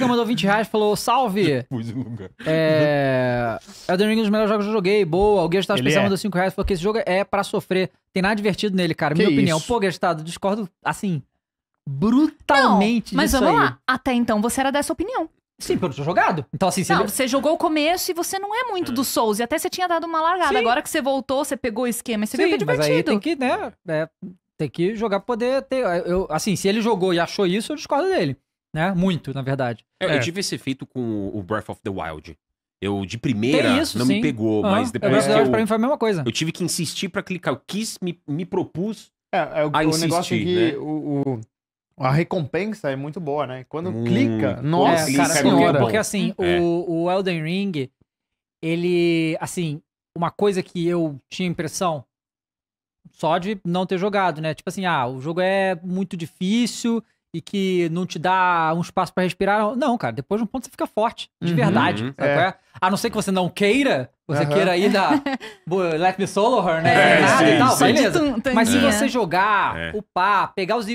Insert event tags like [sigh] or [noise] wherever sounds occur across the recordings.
Kika mandou 20 reais falou: salve! é. Elden Ring é um dos melhores jogos que eu joguei. Boa. O Gestado Especial é. mandou 5 reais falou que esse jogo é pra sofrer. Tem nada divertido nele, cara. Que Minha opinião. Isso? Pô, Gestado, discordo assim. Brutalmente. Não, mas vamos aí. lá. Até então você era dessa opinião. Sim, pelo seu jogado. Então, assim, você. Não, você jogou o começo e você não é muito é. do Souls. E até você tinha dado uma largada. Sim. Agora que você voltou, você pegou o esquema e você Sim, viu que é divertido. Mas aí tem que, né? É, tem que jogar pra poder ter. Eu, assim, se ele jogou e achou isso, eu discordo dele né? Muito, na verdade. É, eu é. tive esse efeito com o Breath of the Wild. Eu, de primeira, isso, não sim. me pegou, mas é depois. É eu, pra mim foi a mesma coisa. Eu tive que insistir para clicar. Eu quis, me, me propus. É, é o, a insistir, negócio é que né? o, o, a recompensa é muito boa, né? Quando hum, clica, nossa, é, cara, clica é assim, porque, porque, assim, é. o, o Elden Ring, ele. Assim, uma coisa que eu tinha impressão só de não ter jogado, né? Tipo assim, ah, o jogo é muito difícil e que não te dá um espaço para respirar. Não, cara, depois de um ponto você fica forte, de uhum, verdade. Uhum, é. É? A não ser que você não queira, você uhum. queira ir da [laughs] Let Me Solo Her, né? É, ah, sim, e tal, sim. beleza. Mas se é. você jogar, upar, é. pegar os.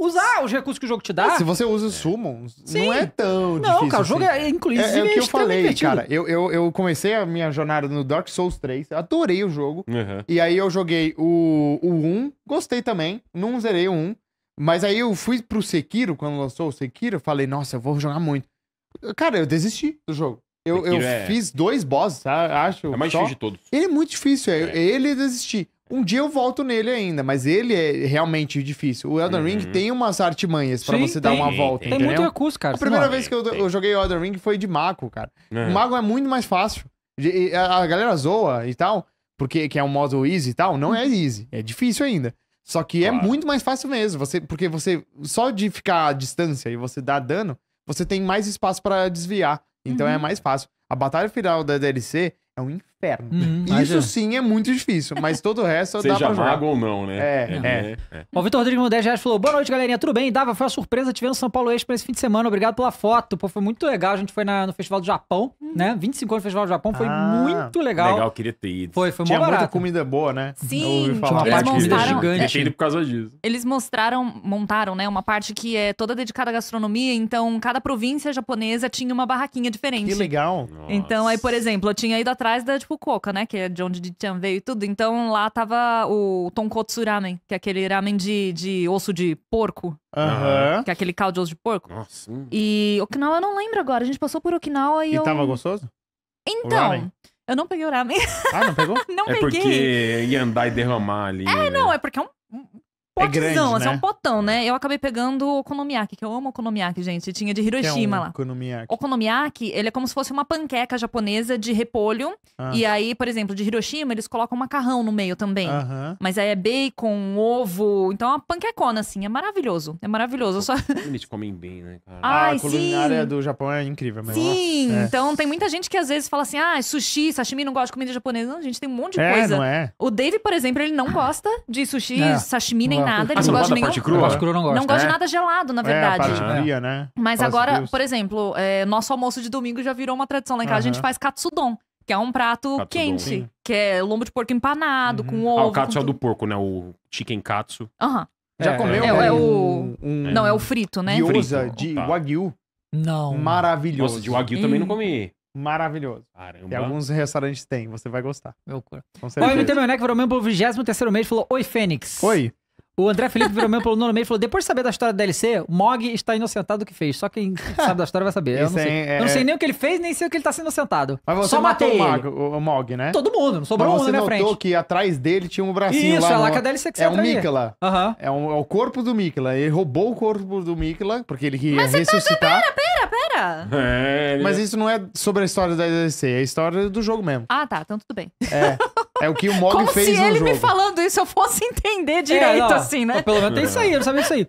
Usar os recursos que o jogo te dá. É, se você usa o Summon, não é tão não, difícil. Não, cara, o jogo assim. é, inclusive, é, é o que eu falei, divertido. cara. Eu, eu, eu comecei a minha jornada no Dark Souls 3, adorei o jogo. E aí eu joguei o, o 1, gostei também, não zerei o 1. Mas aí eu fui pro Sekiro, quando lançou o Sekiro, eu falei, nossa, eu vou jogar muito. Cara, eu desisti do jogo. Eu, eu é- fiz dois bosses, tá, acho. É mais só. difícil de todos. Ele é muito difícil, é, é, ele desisti Um dia eu volto nele ainda, mas ele é realmente difícil. O Elden Ring uhum. tem umas artimanhas pra você dar uma volta, Tem muito recurso, cara. A primeira Não, vez que eu, eu joguei o Elden Ring foi de Mago, cara. É. O Mago é muito mais fácil. A a galera zoa e tal, porque que é um modo easy e tal. Não é easy, é difícil ainda. Só que é claro. é muito mais fácil mesmo, você, porque você só de ficar à distância e você dar dano, você tem mais espaço para desviar. Então é uhum. é mais fácil. A batalha final da DLC é um inferno perna. Uhum. Isso sim é muito difícil, mas todo o resto Seja dá pra jogar. ou não, né? É, é. é. Né? é. O Vitor Rodrigues mandou já falou, boa noite, galerinha, tudo bem? Dava, foi uma surpresa, te ver no São Paulo Expo esse fim de semana, obrigado pela foto, pô, foi muito legal, a gente foi na, no Festival do Japão, né? 25 uhum. anos do Festival do Japão, foi ah, muito legal. Legal, queria ter ido. Foi, foi Tinha muita comida boa, né? Sim, tinha uma é, parte montaram... gigante. É, por causa disso. Eles mostraram, montaram, né, uma parte que é toda dedicada à gastronomia, então cada província japonesa tinha uma barraquinha diferente. Que legal. Então aí, por exemplo, eu tinha ido atrás da tipo, Fukuoka, tipo né? Que é de onde Dichan veio e tudo. Então lá tava o tonkotsu ramen, que é aquele ramen de, de osso de porco. Aham. Uhum. Que é aquele caldo de osso de porco. Nossa. Hum. E Okinawa eu não lembro agora. A gente passou por Okinawa e, e eu... tava gostoso? Então... Eu não peguei o ramen. Ah, não pegou? [laughs] não é peguei. É porque ia andar e derramar ali. É, né? não, é porque é um potezão, é assim, é né? um potão, né? Eu acabei pegando o okonomiyaki, que eu amo okonomiyaki, gente. Tinha de Hiroshima é um lá. Okonomiyaki. Okonomiyaki, ele é como se fosse uma panqueca japonesa de repolho. Ah. E aí, por exemplo, de Hiroshima, eles colocam macarrão no meio também. Mas aí é bacon, ovo. Então é uma panquecona, assim. É maravilhoso. É maravilhoso. Só... Eles comem bem, né? Ai, ah, a culinária sim. do Japão é incrível Sim, é. então tem muita gente que às vezes fala assim, ah, é sushi, sashimi, não gosta de comida japonesa. Não, gente, tem um monte de é, coisa. Não é. O Dave, por exemplo, ele não gosta de sushi, é. sashimi, nem nada, ah, não, gosto de parte crua? Parte crua não gosto. Não de é. nada gelado, na é, verdade. É, parte fria, né? Mas agora, por exemplo, é, nosso almoço de domingo já virou uma tradição lá em casa. A gente faz katsudon que é um prato quente, que é lombo de porco empanado, uhum. com ovo. Ah, o katsu é o do porco, né? O chicken katsu. Aham. Uhum. Já é, comeu? É, é o... Um... Não, é o frito, né? Gyoza de Opa. Wagyu. Não. Maravilhoso. Nossa, de Wagyu hum. também não comi. Maravilhoso. Caramba. E alguns restaurantes têm, você vai gostar. Meu cor. O MT Meu Neck virou membro pro 23 mês e falou: Oi, Fênix. Oi. O André Felipe virou meu pelo nome meio e falou: depois de saber da história da DLC, Mog está inocentado do que fez. Só quem sabe da história vai saber. Eu não, sei. É... eu não sei é- nem o que ele fez, nem sei o que ele está sendo inocentado. Mas você Só matou matei o, Mag, o, Mog, né? Todo mundo, não sobrou Mas um na minha frente. Você notou que atrás dele tinha um bracinho Isso, lá. Isso, é lá que a DLC que você É o Mikla. Uhum. É, um, é, o corpo do Mikla. Ele roubou o corpo do Mikla, porque ele ia Mas tá ressuscitar. Tá, pera, pera, pera. É, [laughs] Mas isso não é sobre a história da DLC, é a história do jogo mesmo. Ah, tá. Então tudo bem. É. É o que o Mog Como fez se no ele jogo. me falando isso eu fosse entender é, direito, assim, né? Pelo menos tem é isso aí, eu não sabia isso aí.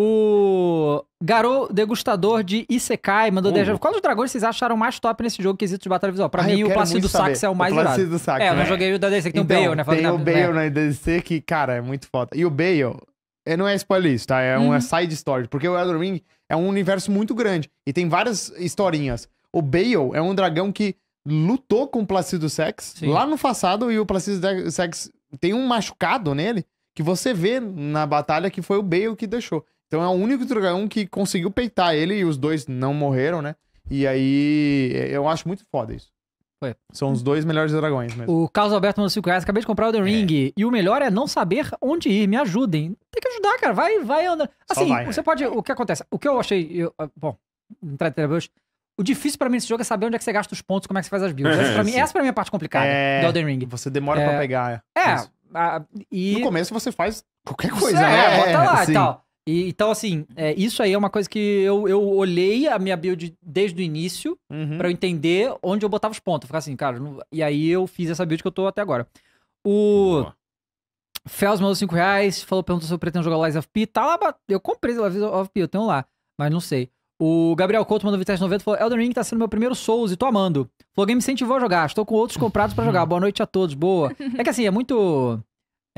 O Garou Degustador de Isekai mandou uhum. Qual dos dragões vocês acharam mais top nesse jogo quesito de batalha visual? Pra ah, mim, o Placido Sax é o mais o Placido Sax, é, eu né? não joguei o da DC, que tem então, o Bale, né? Tem o é Bale na DLC que, cara, é muito foda. E o Bale, é, não é spoiler isso, tá? É, é uhum. uma side story. Porque o Elden Ring é um universo muito grande. E tem várias historinhas. O Bale é um dragão que lutou com o Placido Sex Sim. lá no passado. E o Placido Sex tem um machucado nele que você vê na batalha que foi o Bale que deixou. Então é o único dragão que conseguiu peitar ele e os dois não morreram, né? E aí é, eu acho muito foda isso. Foi. São os dois melhores dragões mesmo. O Carlos Alberto mandou 5 reais. Acabei de comprar o The é. Ring. É. E o melhor é não saber onde ir. Me ajudem. Tem que ajudar, cara. Vai, vai andando. Assim, vai, né? você né? pode. O que acontece? O que eu achei. Eu, ah, bom, entrar o difícil pra mim nesse jogo é saber onde é que você gasta os pontos, como é que você faz as builds. [laughs] Essa pra, mim, essa pra mim é a parte complicada é, do Elden Ring. Você demora é, pra pegar. É. é a, e... No começo você faz qualquer coisa, é, né? É, bota lá e tal. E, então, assim, é, isso aí é uma coisa que eu, eu olhei a minha build desde o início uhum. para eu entender onde eu botava os pontos. Ficar assim, cara, não... e aí eu fiz essa build que eu tô até agora. O. Boa. mandou 5 reais, falou, perguntou se eu pretendo jogar Lies of P. Tá lá, eu comprei Lies of P, eu tenho lá, mas não sei. O Gabriel Couto mandou 2790 falou: Elden Ring tá sendo meu primeiro Souls e tô amando. Falou: Game incentivou a jogar, estou com outros comprados para jogar. [laughs] Boa noite a todos, boa. É que assim, é muito.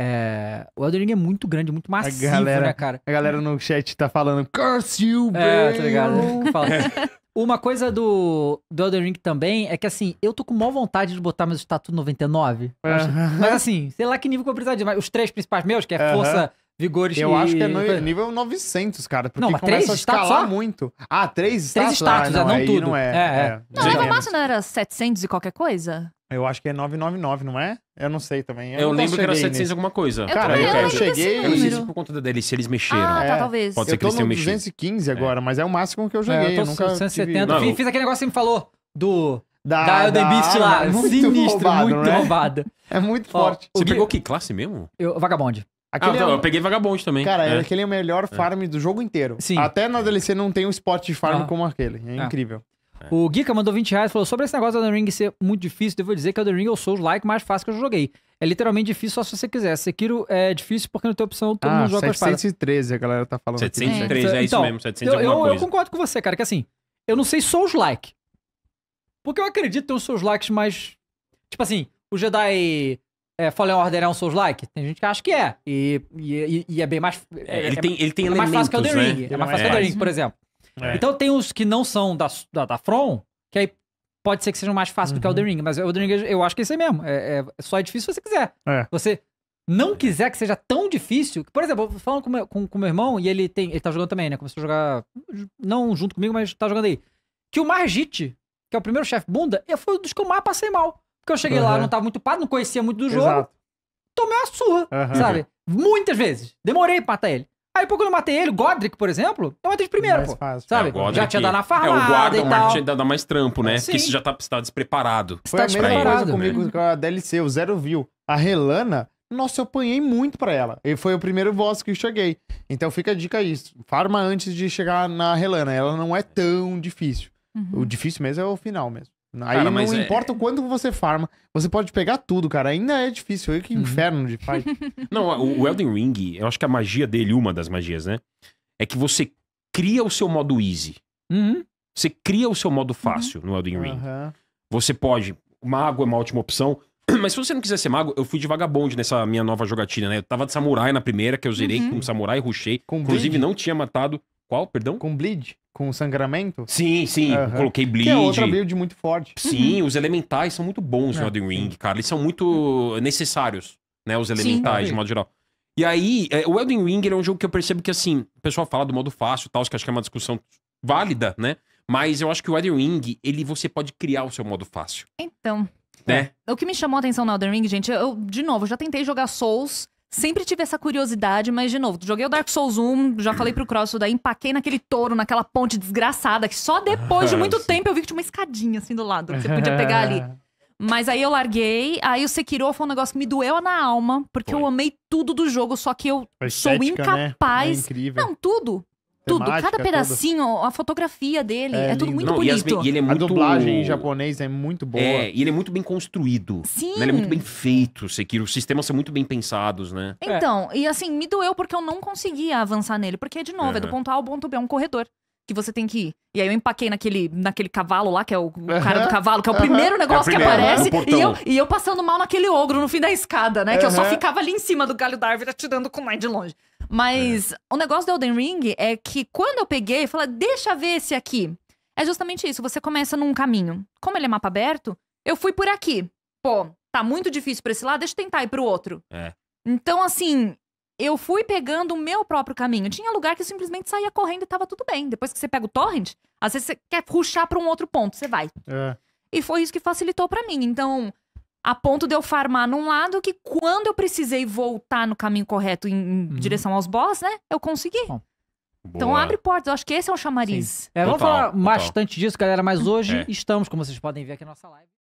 É, o Elden Ring é muito grande, muito massivo, a galera, né, cara? A galera no chat tá falando Curse you, bro! É, tá ligado? [laughs] Uma coisa do, do Elden Ring também é que, assim, eu tô com maior vontade de botar meus status 99. Uh -huh. mas, assim, sei lá que nível que eu precisaria precisar de. Mas os três principais meus, que é uh -huh. força, vigor e e... Eu acho que é no, nível 900, cara. Porque não, começa três a escalar só? muito. Ah, três status? Três status, ah, não, é, não tudo. Não, é, é. é. é. não, Level Máximo não era 700 e qualquer coisa? Eu acho que é 999, não é? Eu não sei também. Eu, eu lembro que era 700 nesse... alguma coisa. Eu cara, eu, eu cheguei. Eu não sei se por conta da DLC eles mexeram. Ah, tá, é. tá, talvez. Pode ser que eles tenham mexido. 215 é. agora, é. mas é o máximo que eu joguei. É, eu, eu nunca 170. Tive... Fiz, fiz aquele negócio que você me falou do. Da, da Elden Beast lá. É muito Sinistro, roubado, muito né? É muito Ó, forte. Você pegou que classe mesmo? Eu, Vagabond. Aquele ah, é então, um... eu peguei vagabonde também. Cara, é. aquele é o melhor é. farm é. do jogo inteiro. Sim. Até na DLC não tem um spot de farm ah. como aquele. É, incrível. É. O Guica mandou 20 reais e falou: sobre esse negócio do The Ring ser muito difícil, devo dizer que o The Ring é o Souls-like mais fácil que eu joguei. É literalmente difícil só se você quiser. Sekiro é difícil porque não tem opção, todo ah, mundo joga 713 a galera tá falando 713, aqui. é, é isso então, mesmo, 713 eu, eu, eu, concordo com você, cara, que assim, eu não sei Souls-like. Porque eu acredito ter uns Souls-likes mais... Tipo assim, o Jedi é, Fallen Order é um Souls-like? Tem gente que acha que é. E, e, e é bem mais... É, ele, é, é tem, ele tem é elementos, mais fácil que o The Ring. Né? É mais fácil é que o The Ring, por exemplo. É. Então tem os que não são da, da, da From, que aí pode ser que sejam mais fáceis uhum. do que o Elden uhum. Ring, mas o Ring eu acho que é isso aí mesmo. É, é só é difícil se você quiser. É. Você não quiser que seja tão difícil. Por exemplo, falando com o com, com meu irmão, e ele tem. Ele tá jogando também, né? Começou a jogar. Não junto comigo, mas tá jogando aí. Que o Margit, que é o primeiro chefe bunda, foi um dos que eu mais passei mal. Porque eu cheguei uhum. lá, não tava muito parado, não conhecia muito do jogo. Exato. Tomei uma surra, uhum. sabe? Muitas vezes. Demorei pra matar ele. Aí pouco quando eu matei ele, o Godric, por exemplo, eu matei de primeira, pô. fácil. Sabe? É, Godric- já tinha dado na É, o farmada guarda, o Martin ainda dá mais trampo, né? Sim. Porque você já tá, você tá despreparado. Você Tá despreparado, comigo com a DLC, o Zero View. A Relana, nossa, eu apanhei muito pra ela. E foi o primeiro boss que eu cheguei. Então fica a dica aí. Farma antes de chegar na Relana. Ela não é tão difícil. Uhum. O difícil mesmo é o final mesmo. Aí cara, não é... importa o quanto você farma, você pode pegar tudo, cara. Ainda é difícil. Aí que uhum. inferno de pai. [laughs] não, o Elden Ring, eu acho que a magia dele, uma das magias, né? É que você cria o seu modo easy. Uhum. Você cria o seu modo uhum. fácil uhum. no Elden Ring. Uhum. Você pode. Mago é uma ótima opção. [clears throat] Mas se você não quiser ser mago, eu fui de vagabonde nessa minha nova jogatina, né? Eu tava de samurai na primeira, que eu zerei uhum. com samurai, rushei. Com Inclusive, bleed? não tinha matado. Qual? Perdão? Com bleed. Com sangramento? Sim, sim. Coloquei bleed. Que é outra build muito forte. Sim, uhum. os elementais são muito bons é. no Elden Ring, cara. Eles são muito necessários, né? Os elementais, sim, de modo geral. E aí, é, o Elden Ring é um jogo que eu percebo que, assim, o pessoal fala do modo fácil e tal, que acho que é uma discussão válida, né? Mas eu acho que o Elden Ring, ele, você pode criar o seu modo fácil. Então. Né? É. O que me chamou a atenção no Elden Ring, gente, eu, de novo, já tentei jogar Souls Sempre tive essa curiosidade, mas de novo, joguei o Dark Souls 1, já falei pro Cross daí, empaquei naquele touro, naquela ponte desgraçada, que só depois de [laughs] ah, muito tempo eu vi que tinha uma escadinha assim do lado, que você podia pegar ali. [laughs] Mas aí eu larguei, aí o Sekiro foi um negócio que me doeu na alma, porque foi. eu amei tudo do jogo, só que eu estética, sou né? incapaz. Né? É incrível. Não, tudo. Tudo, cada pedacinho, a fotografia dele, é, é tudo muito Não, bonito. E, as, e ele é muito... A dublagem em japonês é muito boa. É, e ele é muito bem construído. Sim. Né? Ele é muito bem feito, Sekiro. Os sistemas são muito bem pensados, né? Então, é. e assim, me doeu porque eu não conseguia avançar nele. Porque, de novo, uhum. é do ponto A ao ponto B, é um corredor que você tem que ir. E aí eu empaquei naquele, naquele cavalo lá, que é o, o cara do cavalo, que é o primeiro é negócio né? é que aparece. e, eu, e eu passando mal naquele ogro no fim da escada, né? Que eu só ficava ali em cima do galho da árvore atirando com mais de longe. Mas é. o negócio do Elden Ring é que quando eu peguei, eu falei, deixa ver esse aqui. É justamente isso, você começa num caminho. Como ele é mapa aberto, eu fui por aqui. Pô, tá muito difícil pra esse lado, deixa eu tentar ir pro outro. É. Então, assim, eu fui pegando o meu próprio caminho. Tinha lugar que eu simplesmente saía correndo e tava tudo bem. Depois que você pega o torrent, às vezes você quer ruxar para um outro ponto, você vai. É. E foi isso que facilitou para mim. Então, a ponto de eu farmar num lado que quando eu precisei voltar no caminho correto em, uhum. direção aos boss, né, eu consegui. Bom. Então, Boa. Então abre portas, eu acho que esse é o chamariz. É, total, vamos falar total. bastante disso, galera, mas é. hoje é. estamos, como vocês podem ver aqui na nossa live.